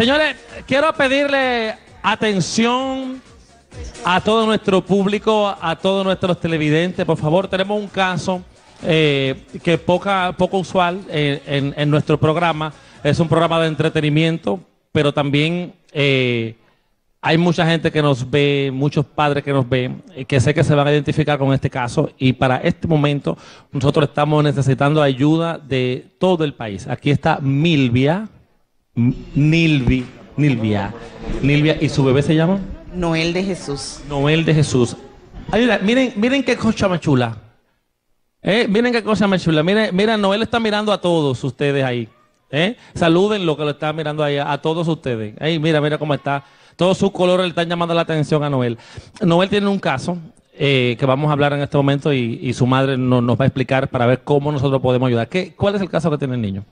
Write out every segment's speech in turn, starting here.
Señores, quiero pedirle atención a todo nuestro público, a todos nuestros televidentes. Por favor, tenemos un caso eh, que poca, poco usual eh, en, nuestro programa. Es un programa de entretenimiento, pero también eh, hay mucha gente que nos ve, muchos padres que nos ven, que sé que se van a identificar con este caso. Y para este momento, nosotros estamos necesitando ayuda de todo el país. Aquí está Milvia. Nilvi, Nilvia. Nilvia, ¿y su bebé se llama? Noel de Jesús. Noel de Jesús. miren, miren qué cosa más chula. Eh, miren qué cosa más chula. Miren, mira, Noel está mirando a todos ustedes ahí. Eh. Saluden lo que lo está mirando ahí, a todos ustedes. Ahí, mira, mira cómo está. Todos sus colores le están llamando la atención a Noel. Noel tiene un caso eh, que vamos a hablar en este momento y, su madre no, nos va a explicar para ver cómo nosotros podemos ayudar. ¿Qué, ¿Cuál es el caso que tiene el niño?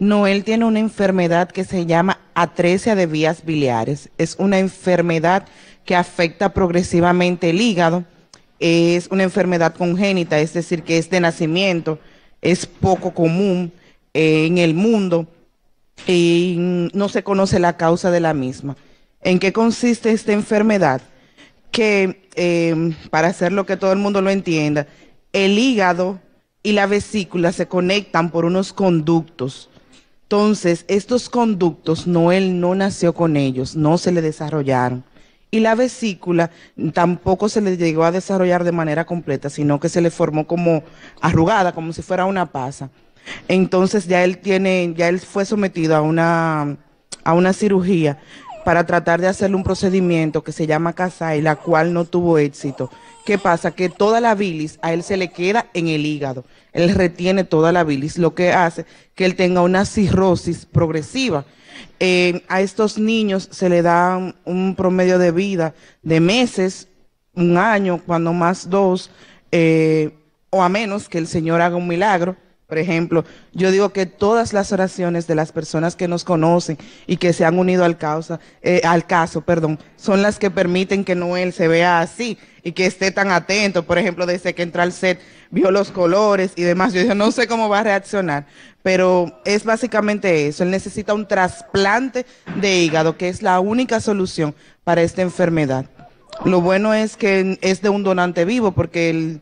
Noel tiene una enfermedad que se llama atresia de vías biliares. Es una enfermedad que afecta progresivamente el hígado. Es una enfermedad congénita, es decir, que es de nacimiento. Es poco común eh, en el mundo y no se conoce la causa de la misma. ¿En qué consiste esta enfermedad? Que, eh, para hacer lo que todo el mundo lo entienda, el hígado y la vesícula se conectan por unos conductos entonces, estos conductos, Noel no nació con ellos, no se le desarrollaron. Y la vesícula tampoco se le llegó a desarrollar de manera completa, sino que se le formó como arrugada, como si fuera una pasa. Entonces ya él tiene, ya él fue sometido a una, a una cirugía para tratar de hacerle un procedimiento que se llama y la cual no tuvo éxito. ¿Qué pasa? Que toda la bilis a él se le queda en el hígado. Él retiene toda la bilis, lo que hace que él tenga una cirrosis progresiva. Eh, a estos niños se le da un promedio de vida de meses, un año, cuando más dos, eh, o a menos que el Señor haga un milagro. Por ejemplo, yo digo que todas las oraciones de las personas que nos conocen y que se han unido al, causa, eh, al caso perdón, son las que permiten que Noel se vea así y que esté tan atento. Por ejemplo, desde que entró al set, vio los colores y demás. Yo dije, no sé cómo va a reaccionar, pero es básicamente eso. Él necesita un trasplante de hígado, que es la única solución para esta enfermedad. Lo bueno es que es de un donante vivo, porque él,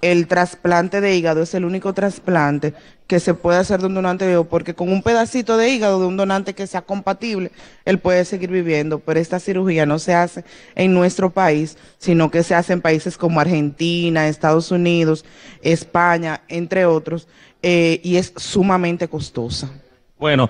el trasplante de hígado es el único trasplante que se puede hacer de un donante vivo, porque con un pedacito de hígado de un donante que sea compatible, él puede seguir viviendo, pero esta cirugía no se hace en nuestro país, sino que se hace en países como Argentina, Estados Unidos, España, entre otros, eh, y es sumamente costosa. Bueno,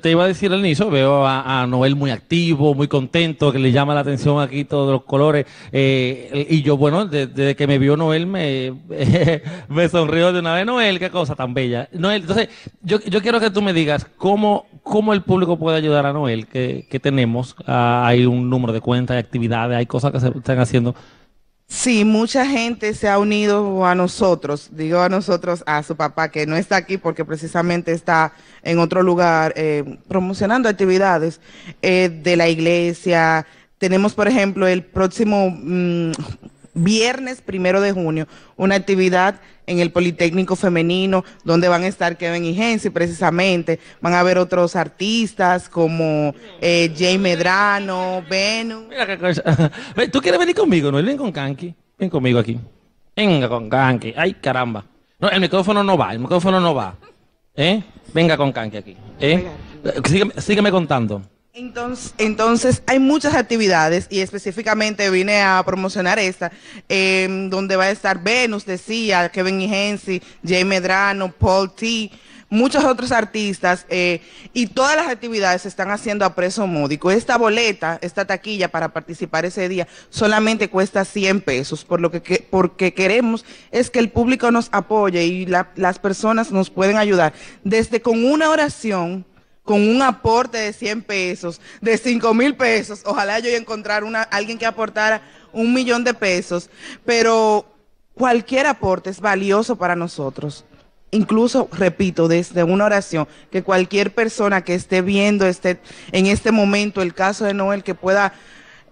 te iba a decir al inicio, veo a, Noel muy activo, muy contento, que le llama la atención aquí todos los colores. Eh, y yo, bueno, desde, que me vio Noel, me, sonrió de una vez. Noel, qué cosa tan bella. Noel, entonces, yo, yo quiero que tú me digas cómo, cómo el público puede ayudar a Noel, que, que tenemos. Ah, hay un número de cuentas, hay actividades, hay cosas que se están haciendo Sí, mucha gente se ha unido a nosotros, digo a nosotros, a su papá, que no está aquí porque precisamente está en otro lugar eh, promocionando actividades eh, de la iglesia. Tenemos, por ejemplo, el próximo mm, viernes primero de junio, una actividad en el Politécnico Femenino, donde van a estar Kevin y Jensi precisamente. Van a haber otros artistas como eh, Jay Medrano, Venus. Mira qué cosa. Tú quieres venir conmigo, ¿no? Ven con Kanki. Ven conmigo aquí. Venga con Kanki. Ay, caramba. el micrófono no va, el micrófono no va. ¿Eh? Venga con Kanki aquí. ¿Eh? sígueme contando. Entonces, entonces, hay muchas actividades y específicamente vine a promocionar esta, em, donde va a estar Venus, decía, Kevin Igensi, Jay Medrano, Paul T., muchos otros artistas eh, y todas las actividades se están haciendo a preso módico. Esta boleta, esta taquilla para participar ese día solamente cuesta 100 pesos, por lo que, porque queremos es que el público nos apoye y las personas nos pueden ayudar desde con una oración con un aporte de 100 pesos, de 5 mil pesos. Ojalá yo encontrar a alguien que aportara un millón de pesos, pero cualquier aporte es valioso para nosotros. Incluso, repito, desde una oración, que cualquier persona que esté viendo este, en este momento el caso de Noel, que pueda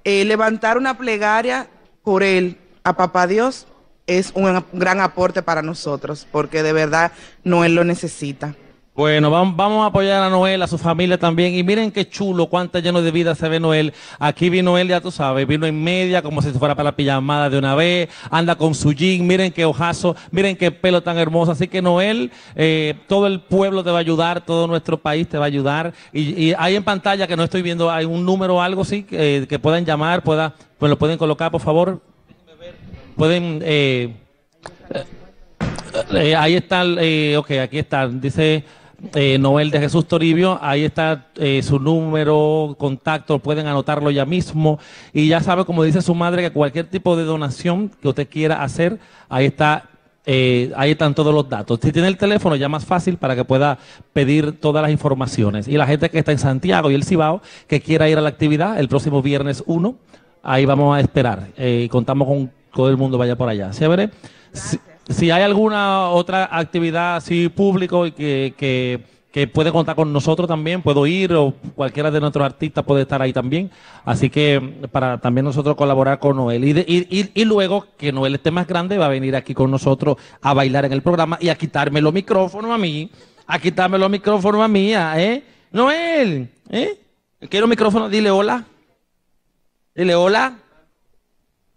eh, levantar una plegaria por él a Papá Dios, es un gran aporte para nosotros, porque de verdad Noel lo necesita. Bueno, vamos a apoyar a Noel, a su familia también. Y miren qué chulo, cuánta lleno de vida se ve Noel. Aquí vino él, ya tú sabes, vino en media, como si se fuera para la pijamada de una vez. Anda con su jean, miren qué ojazo, miren qué pelo tan hermoso. Así que Noel, eh, todo el pueblo te va a ayudar, todo nuestro país te va a ayudar. Y, y en pantalla que no estoy viendo, hay un número o algo, así eh, que puedan llamar, pueda, pues lo pueden colocar, por favor. Pueden... Eh, eh ahí está, ok, aquí está, dice eh, Noel de Jesús Toribio. Ahí está eh, su número, contacto, pueden anotarlo ya mismo. Y ya sabe, como dice su madre, que cualquier tipo de donación que usted quiera hacer, ahí está. Eh, ahí están todos los datos. Si tiene el teléfono, ya más fácil para que pueda pedir todas las informaciones. Y la gente que está en Santiago y el Cibao, que quiera ir a la actividad el próximo viernes 1, ahí vamos a esperar. Eh, contamos con todo el mundo vaya por allá. ¿Chévere? si hay alguna otra actividad así público y que, puede contar con nosotros también, puedo ir o cualquiera de nuestros artistas puede estar ahí también. Así que para también nosotros colaborar con Noel. Y, y, luego que Noel esté más grande, va a venir aquí con nosotros a bailar en el programa y a quitarme los micrófonos a mí, a quitarme los micrófonos a mí, ¿eh? Noel, ¿eh? Quiero micrófono, dile hola. Dile hola.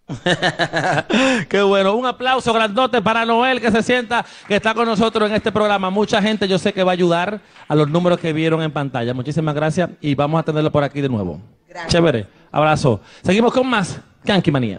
Qué bueno, un aplauso grandote para Noel que se sienta, que está con nosotros en este programa. Mucha gente yo sé que va a ayudar a los números que vieron en pantalla. Muchísimas gracias y vamos a tenerlo por aquí de nuevo. Chévere, abrazo. Seguimos con más Yankee Manía.